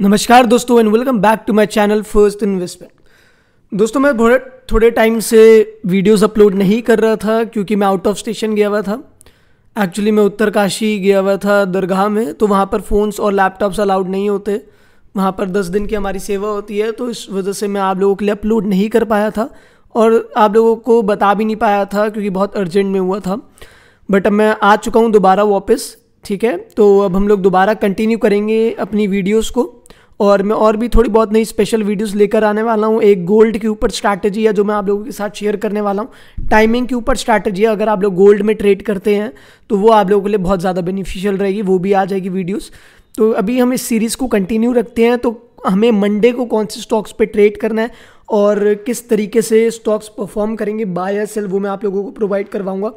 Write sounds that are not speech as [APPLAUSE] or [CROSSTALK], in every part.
नमस्कार दोस्तों and welcome back to my channel first investment दोस्तों मैं थोड़े थोड़े टाइम से वीडियोस अपलोड नहीं कर रहा था क्योंकि मैं आउट ऑफ स्टेशन गया हुआ था एक्चुअली मैं उत्तरकाशी गया हुआ था दरगाह में तो वहाँ पर फ़ोन्स और लैपटॉप्स अलाउड नहीं होते वहाँ पर दस दिन की हमारी सेवा होती है तो इस वजह से मैं आप लोगों के लिए अपलोड नहीं कर पाया था और आप लोगों को बता भी नहीं पाया था क्योंकि बहुत अर्जेंट में हुआ था बट अब मैं आ चुका हूँ दोबारा वापस ठीक है तो अब हम लोग दोबारा कंटिन्यू करेंगे अपनी वीडियोज़ को और मैं और भी थोड़ी बहुत नई स्पेशल वीडियोस लेकर आने वाला हूँ एक गोल्ड के ऊपर स्ट्रैटेजी है जो मैं आप लोगों के साथ शेयर करने वाला हूँ टाइमिंग के ऊपर स्ट्रैटेजी है अगर आप लोग गोल्ड में ट्रेड करते हैं तो वो आप लोगों के लिए बहुत ज़्यादा बेनिफिशियल रहेगी वो भी आ जाएगी वीडियोज़ तो अभी हम इस सीरीज़ को कंटिन्यू रखते हैं तो हमें मंडे को कौन से स्टॉक्स पे ट्रेड करना है और किस तरीके से स्टॉक्स परफॉर्म करेंगे बाय या सेल वो मैं आप लोगों को प्रोवाइड करवाऊंगा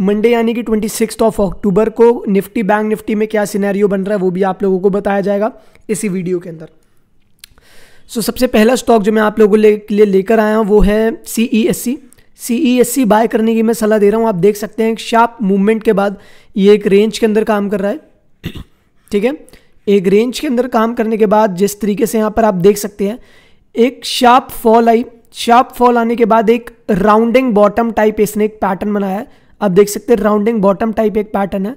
मंडे यानी कि ट्वेंटी सिक्स ऑफ अक्टूबर को निफ्टी बैंक निफ्टी में क्या सिनेरियो बन रहा है वो भी आप लोगों को बताया जाएगा इसी वीडियो के अंदर सो so, सबसे पहला स्टॉक जो मैं आप लोगों ले, के लिए लेकर आया हूँ वो है C E S C C E S C buy करने की मैं सलाह दे रहा हूँ आप देख सकते हैं शार्प मूवमेंट के बाद ये एक रेंज के अंदर काम कर रहा है [COUGHS] ठीक है एक रेंज के अंदर काम करने के बाद जिस तरीके से यहाँ पर आप देख सकते हैं एक शार्प फॉल आई शार्प फॉल आने के बाद एक राउंडिंग बॉटम टाइप इसने एक पैटर्न बनाया है आप देख सकते हैं राउंडिंग बॉटम टाइप एक पैटर्न है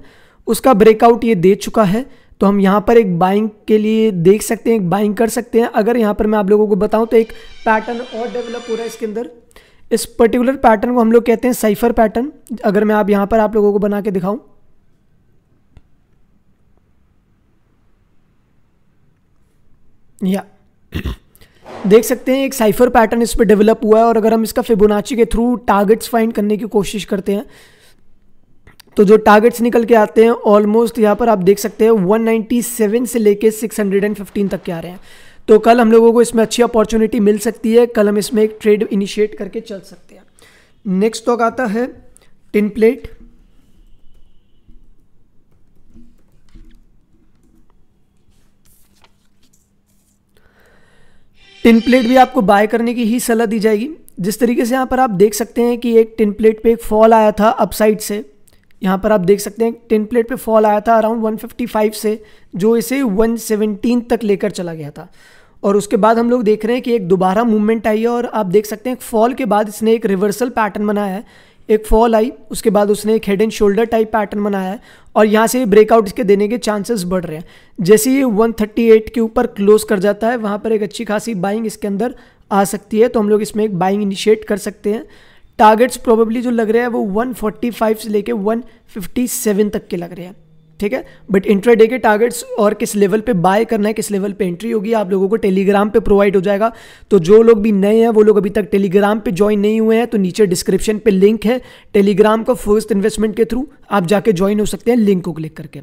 उसका ब्रेकआउट ये दे चुका है तो हम यहाँ पर एक बाइंग के लिए देख सकते हैं एक बाइंग कर सकते हैं अगर यहाँ पर मैं आप लोगों को बताऊँ तो एक पैटर्न और डेवलप हो रहा है इसके अंदर इस पर्टिकुलर पैटर्न को हम लोग कहते हैं साइफर पैटर्न अगर मैं आप यहाँ पर आप लोगों को बना के दिखाऊँ या yeah. देख सकते हैं एक साइफर पैटर्न इस पर डेवलप हुआ है और अगर हम इसका फिबोनाची के थ्रू टारगेट्स फाइंड करने की कोशिश करते हैं तो जो टारगेट्स निकल के आते हैं ऑलमोस्ट यहाँ पर आप देख सकते हैं 197 से लेके 615 तक के आ रहे हैं तो कल हम लोगों को इसमें अच्छी अपॉर्चुनिटी मिल सकती है कल हम इसमें एक ट्रेड इनिशिएट करके चल सकते हैं नेक्स्ट स्टॉक आता है टिन प्लेट टिन प्लेट भी आपको बाय करने की ही सलाह दी जाएगी जिस तरीके से यहाँ पर आप देख सकते हैं कि एक टिन प्लेट पे एक फॉल आया था अपसाइड से यहाँ पर आप देख सकते हैं टिन प्लेट पे फॉल आया था अराउंड 155 से जो इसे 117 तक लेकर चला गया था और उसके बाद हम लोग देख रहे हैं कि एक दोबारा मूवमेंट आई है और आप देख सकते हैं फॉल के बाद इसने एक रिवर्सल पैटर्न बनाया है एक फॉल आई उसके बाद उसने एक head and shoulder type pattern बनाया है और यहाँ से ब्रेकआउट इसके देने के चांसेस बढ़ रहे हैं जैसे ये 138 के ऊपर क्लोज कर जाता है वहाँ पर एक अच्छी खासी बाइंग इसके अंदर आ सकती है तो हम लोग इसमें एक बाइंग इनिशिएट कर सकते हैं टारगेट्स प्रोबेबली जो लग रहे हैं वो 145 से लेके 157 तक के लग रहे हैं ठीक है बट इंट्राडे के टारगेट्स और किस लेवल पे बाय करना है किस लेवल पे एंट्री होगी आप लोगों को टेलीग्राम पे प्रोवाइड हो जाएगा तो जो लोग भी नए हैं वो लोग अभी तक टेलीग्राम पे ज्वाइन नहीं हुए हैं तो नीचे डिस्क्रिप्शन पे लिंक है टेलीग्राम का फर्स्ट इन्वेस्टमेंट के थ्रू आप जाके ज्वाइन हो सकते हैं लिंक को क्लिक करके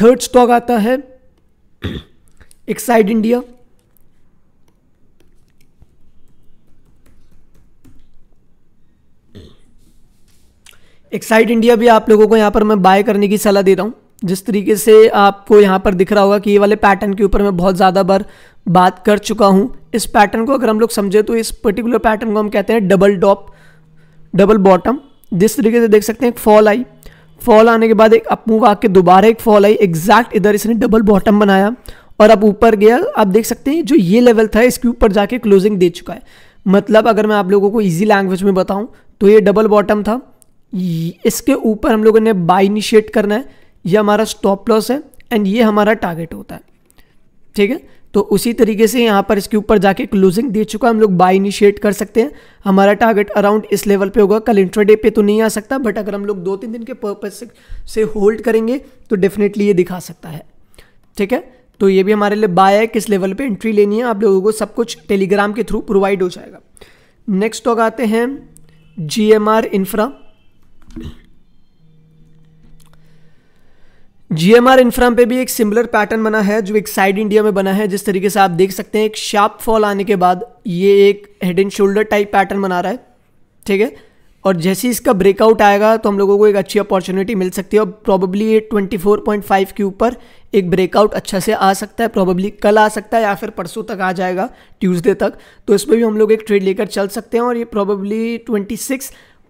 थर्ड स्टॉक आता है एक्साइड इंडिया एक्साइट इंडिया भी आप लोगों को यहाँ पर मैं बाय करने की सलाह दे रहा हूँ जिस तरीके से आपको यहाँ पर दिख रहा होगा कि ये वाले पैटर्न के ऊपर मैं बहुत ज़्यादा बार बात कर चुका हूँ इस पैटर्न को अगर हम लोग समझे तो इस पर्टिकुलर पैटर्न को हम कहते हैं डबल टॉप डबल बॉटम जिस तरीके से देख सकते हैं एक फॉल आई फॉल आने के बाद एक अप मूव आके दोबारा एक फॉल आई एग्जैक्ट इधर इसने डबल बॉटम बनाया और अब ऊपर गया आप देख सकते हैं जो ये लेवल था इसके ऊपर जाके क्लोजिंग दे चुका है मतलब अगर मैं आप लोगों को ईजी लैंग्वेज में बताऊँ तो ये डबल बॉटम था इसके ऊपर हम लोगों ने बाई इनिशिएट करना है ये हमारा स्टॉप लॉस है एंड ये हमारा टारगेट होता है ठीक है तो उसी तरीके से यहाँ पर इसके ऊपर जाके क्लोजिंग दे चुका हम लोग बाई इनिशिएट कर सकते हैं हमारा टारगेट अराउंड इस लेवल पे होगा कल इंट्राडे पे तो नहीं आ सकता बट अगर हम लोग दो तीन दिन के पर्पज से होल्ड करेंगे तो डेफिनेटली ये दिखा सकता है ठीक है तो ये भी हमारे लिए बाय है किस लेवल पर एंट्री लेनी है आप लोगों को सब कुछ टेलीग्राम के थ्रू प्रोवाइड हो जाएगा नेक्स्ट स्टॉक तो आते हैं G M R infra GMR infra पे भी एक सिमिलर पैटर्न बना है जो एक साइड इंडिया में बना है जिस तरीके से आप देख सकते हैं एक शार्प फॉल आने के बाद ये एक head and shoulder type pattern बना रहा है ठीक है और जैसे ही इसका ब्रेकआउट आएगा तो हम लोगों को एक अच्छी अपॉर्चुनिटी मिल सकती है और प्रॉबेबली ये ट्वेंटी के ऊपर एक ब्रेकआउट अच्छा से आ सकता है प्रॉबेबली कल आ सकता है या फिर परसों तक आ जाएगा ट्यूजडे तक तो इसमें भी हम लोग एक ट्रेड लेकर चल सकते हैं और ये प्रॉबेबली ट्वेंटी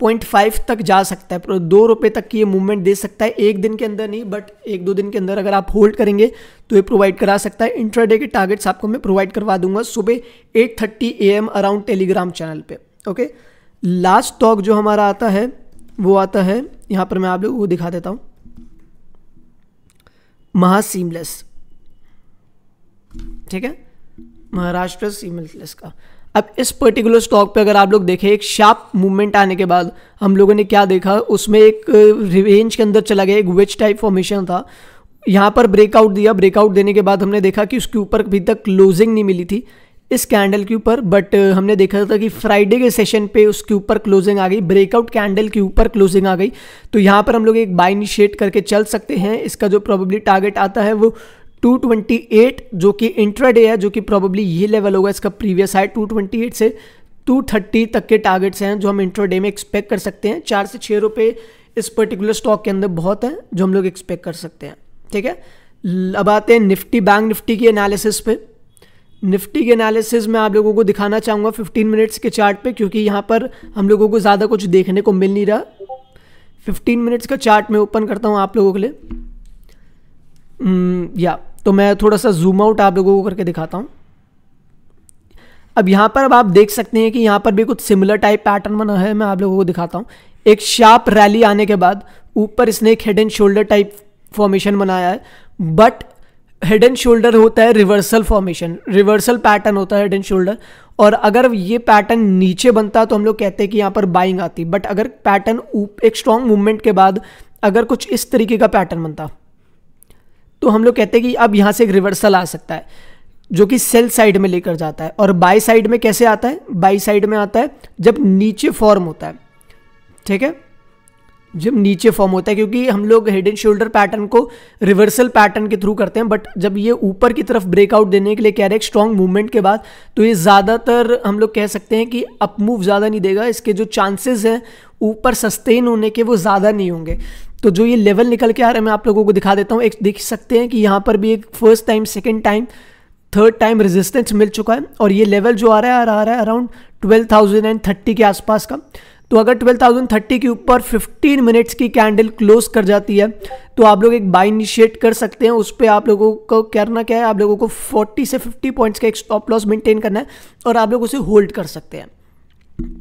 पॉइंट फाइव तक जा सकता है दो रुपये तक की ये मूवमेंट दे सकता है एक दिन के अंदर नहीं बट एक दो दिन के अंदर अगर आप होल्ड करेंगे तो ये प्रोवाइड करा सकता है इंट्राडे के टारगेट्स आपको मैं प्रोवाइड करवा दूंगा सुबह eight thirty A M around Telegram channel पे ओके लास्ट स्टॉक जो हमारा आता है वो आता है यहाँ पर मैं आप लोगों को दिखा देता हूँ महासीमलेस ठीक है महाराष्ट्र सीमलेस का अब इस पर्टिकुलर स्टॉक पे अगर आप लोग देखें एक शार्प मूवमेंट आने के बाद हम लोगों ने क्या देखा उसमें एक रेंज के अंदर चला गया एक वेज टाइप फॉर्मेशन था यहाँ पर ब्रेकआउट दिया ब्रेकआउट देने के बाद हमने देखा कि उसके ऊपर अभी तक क्लोजिंग नहीं मिली थी इस कैंडल के ऊपर बट हमने देखा था कि फ्राइडे के सेशन पे उसके ऊपर क्लोजिंग आ गई ब्रेकआउट कैंडल के ऊपर क्लोजिंग आ गई तो यहाँ पर हम लोग एक बाइनिशिएट करके चल सकते हैं इसका जो प्रोबेबली टारगेट आता है वो 228 जो कि इंट्राडे है जो कि प्रॉब्ली ये लेवल होगा इसका प्रीवियस हाई 228 से 230 तक के टारगेट्स हैं जो हम इंट्राडे में एक्सपेक्ट कर सकते हैं चार से छः रुपये इस पर्टिकुलर स्टॉक के अंदर बहुत हैं जो हम लोग एक्सपेक्ट कर सकते हैं ठीक है अब आते हैं निफ्टी बैंक निफ्टी की एनालिसिस पे निफ्टी के एनालिसिस में आप लोगों को दिखाना चाहूँगा 15 मिनट्स के चार्ट पे क्योंकि यहाँ पर हम लोगों को ज़्यादा कुछ देखने को मिल नहीं रहा 15 मिनट्स का चार्ट मैं ओपन करता हूँ आप लोगों के लिए या hmm, तो मैं थोड़ा सा जूम आउट आप लोगों को करके दिखाता हूँ अब यहाँ पर अब आप देख सकते हैं कि यहाँ पर भी कुछ सिमिलर टाइप पैटर्न बना है मैं आप लोगों को दिखाता हूँ एक शार्प रैली आने के बाद ऊपर इसने एक head and shoulder type formation बनाया है बट हेड एंड शोल्डर होता है रिवर्सल फॉर्मेशन रिवर्सल पैटर्न होता है हेड एंड शोल्डर और अगर ये पैटर्न नीचे बनता तो हम लोग कहते हैं कि यहाँ पर बाइंग आती बट अगर पैटर्न एक स्ट्रॉन्ग मूवमेंट के बाद अगर कुछ इस तरीके का पैटर्न बनता तो हम लोग कहते हैं कि अब यहाँ से एक रिवर्सल आ सकता है जो कि सेल साइड में लेकर जाता है और बाई साइड में कैसे आता है बाई साइड में आता है जब नीचे फॉर्म होता है ठीक है जब नीचे फॉर्म होता है क्योंकि हम लोग हेड एंड शोल्डर पैटर्न को रिवर्सल पैटर्न के थ्रू करते हैं बट जब ये ऊपर की तरफ ब्रेकआउट देने के लिए कह रहे हैं स्ट्रॉन्ग मूवमेंट के बाद तो ये ज़्यादातर हम लोग कह सकते हैं कि अप मूव ज़्यादा नहीं देगा इसके जो चांसेस हैं ऊपर सस्टेन होने के वो ज़्यादा नहीं होंगे तो जो ये लेवल निकल के आ रहा है मैं आप लोगों को दिखा देता हूँ एक देख सकते हैं कि यहाँ पर भी एक first time second time third time resistance मिल चुका है और ये लेवल जो आ रहा है आ रहा है around twelve thousand and thirty के आसपास का तो अगर ट्वेल्व थाउजेंड थर्टी के ऊपर फिफ्टीन मिनट्स की कैंडल क्लोज कर जाती है तो आप लोग एक बाई इनिशिएट कर सकते हैं उस पर आप लोगों को करना क्या है आप लोगों को फोर्टी से फिफ्टी पॉइंट्स का एक स्टॉप लॉस मेंटेन करना है और आप लोग उसे होल्ड कर सकते हैं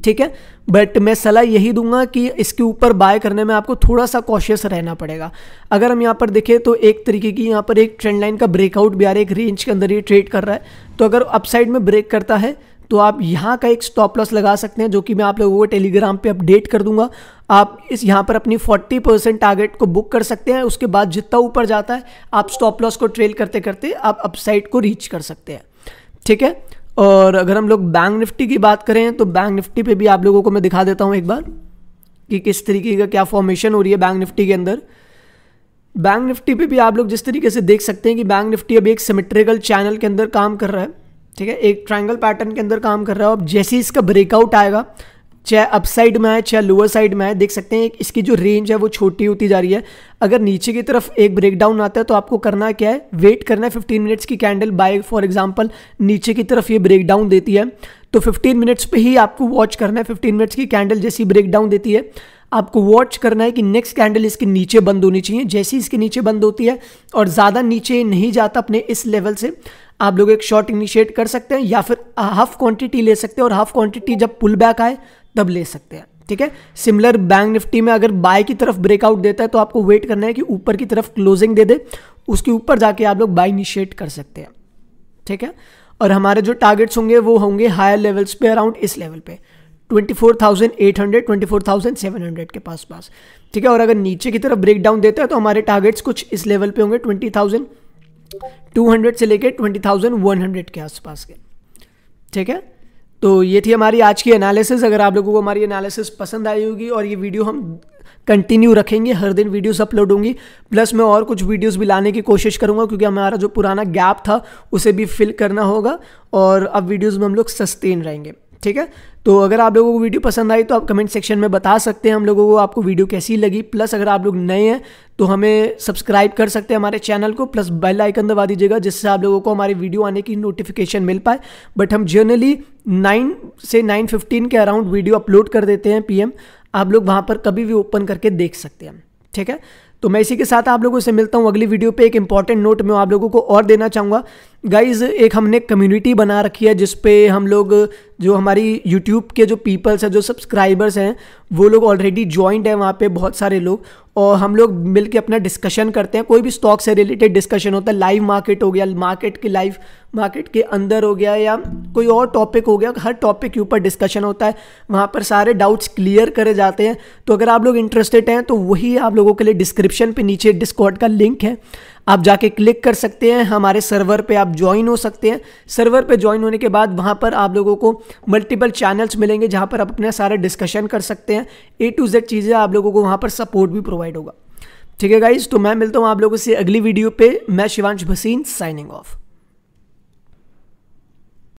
ठीक है बट मैं सलाह यही दूंगा कि इसके ऊपर बाय करने में आपको थोड़ा सा कॉशियस रहना पड़ेगा अगर हम यहाँ पर देखें तो एक तरीके की यहाँ पर एक ट्रेंड लाइन का ब्रेकआउट भी आ रहा है एक रेंज के अंदर ये ट्रेड कर रहा है तो अगर अपसाइड में ब्रेक करता है तो आप यहाँ का एक स्टॉप लॉस लगा सकते हैं जो कि मैं आप लोगों को टेलीग्राम पे अपडेट कर दूंगा आप इस यहाँ पर अपनी 40 परसेंट टारगेट को बुक कर सकते हैं उसके बाद जितना ऊपर जाता है आप स्टॉप लॉस को ट्रेल करते करते आप अपसाइड को रीच कर सकते हैं ठीक है और अगर हम लोग बैंक निफ्टी की बात करें तो बैंक निफ्टी पे भी आप लोगों को मैं दिखा देता हूँ एक बार कि किस तरीके का क्या फॉर्मेशन हो रही है बैंक निफ्टी के अंदर बैंक निफ्टी पे भी आप लोग जिस तरीके से देख सकते हैं कि बैंक निफ्टी अभी एक सिमेट्रिकल चैनल के अंदर काम कर रहा है ठीक है एक ट्रायंगल पैटर्न के अंदर काम कर रहा है और जैसे ही इसका ब्रेकआउट आएगा चाहे अप साइड में है चाहे लोअर साइड में है देख सकते हैं इसकी जो रेंज है वो छोटी होती जा रही है अगर नीचे की तरफ एक ब्रेकडाउन आता है तो आपको करना क्या है वेट करना है फिफ्टीन मिनट्स की कैंडल बाय फॉर एग्जाम्पल नीचे की तरफ ये ब्रेकडाउन देती है तो फिफ्टीन मिनट्स पर ही आपको वॉच करना है फिफ्टीन मिनट्स की कैंडल जैसी ब्रेकडाउन देती है आपको वॉच करना है कि नेक्स्ट कैंडल इसके नीचे बंद होनी चाहिए जैसे ही इसके नीचे बंद होती है और ज़्यादा नीचे नहीं जाता अपने इस लेवल से आप लोग एक शॉर्ट इनिशिएट कर सकते हैं या फिर हाफ क्वांटिटी ले सकते हैं और हाफ क्वांटिटी जब पुल बैक आए तब ले सकते हैं ठीक है सिमिलर बैंक निफ्टी में अगर बाय की तरफ ब्रेकआउट देता है तो आपको वेट करना है कि ऊपर की तरफ क्लोजिंग दे दे उसके ऊपर जाके आप लोग बाय इनिशिएट कर सकते हैं ठीक है और हमारे जो टारगेट्स होंगे वो होंगे हायर लेवल्स पे अराउंड इस लेवल पे 24,800, 24,700 के पास पास ठीक है और अगर नीचे की तरफ ब्रेकडाउन देता है तो हमारे टारगेट्स कुछ इस लेवल पे होंगे 20,200 से लेके 20,100 के आसपास के ठीक है तो ये थी हमारी आज की एनालिसिस अगर आप लोगों को हमारी एनालिसिस पसंद आई होगी और ये वीडियो हम कंटिन्यू रखेंगे हर दिन वीडियोस अपलोड होंगी प्लस मैं और कुछ वीडियोस भी लाने की कोशिश करूँगा क्योंकि हमारा जो पुराना गैप था उसे भी फिल करना होगा और अब वीडियोस में हम लोग सस्टेन रहेंगे ठीक है तो अगर आप लोगों को वीडियो पसंद आई तो आप कमेंट सेक्शन में बता सकते हैं हम लोगों को आपको वीडियो कैसी लगी प्लस अगर आप लोग नए हैं तो हमें सब्सक्राइब कर सकते हैं हमारे चैनल को प्लस बेल आइकन दबा दीजिएगा जिससे आप लोगों को हमारे वीडियो आने की नोटिफिकेशन मिल पाए बट हम जनरली नाइन से नाइन फिफ्टीन के अराउंड वीडियो अपलोड कर देते हैं पीएम आप लोग वहाँ पर कभी भी ओपन करके देख सकते हैं ठीक है तो मैं इसी के साथ आप लोगों से मिलता हूँ अगली वीडियो पे एक इंपॉर्टेंट नोट मैं आप लोगों को और देना चाहूँगा गाइज एक हमने कम्युनिटी बना रखी है जिसपे हम लोग जो हमारी यूट्यूब के जो पीपल्स हैं जो सब्सक्राइबर्स हैं वो लोग ऑलरेडी ज्वाइंट हैं वहाँ पे बहुत सारे लोग और हम लोग मिल के अपना डिस्कशन करते हैं कोई भी स्टॉक से रिलेटेड डिस्कशन होता है लाइव मार्केट हो गया मार्केट के लाइव मार्केट के अंदर हो गया या कोई और टॉपिक हो गया हर टॉपिक के ऊपर डिस्कशन होता है वहाँ पर सारे डाउट्स क्लियर करे जाते हैं तो अगर आप लोग इंटरेस्टेड हैं तो वही आप लोगों के लिए डिस्क्रिप्शन पर नीचे डिस्कॉर्ड का लिंक है आप जाके क्लिक कर सकते हैं हमारे सर्वर पे आप ज्वाइन हो सकते हैं सर्वर पे ज्वाइन होने के बाद वहाँ पर आप लोगों को मल्टीपल चैनल्स मिलेंगे जहाँ पर आप अपने सारे डिस्कशन कर सकते हैं ए टू जेड चीज़ें आप लोगों को वहाँ पर सपोर्ट भी प्रोवाइड होगा ठीक है गाइज तो मैं मिलता हूँ आप लोगों से अगली वीडियो पे मैं शिवांश भसीन साइनिंग ऑफ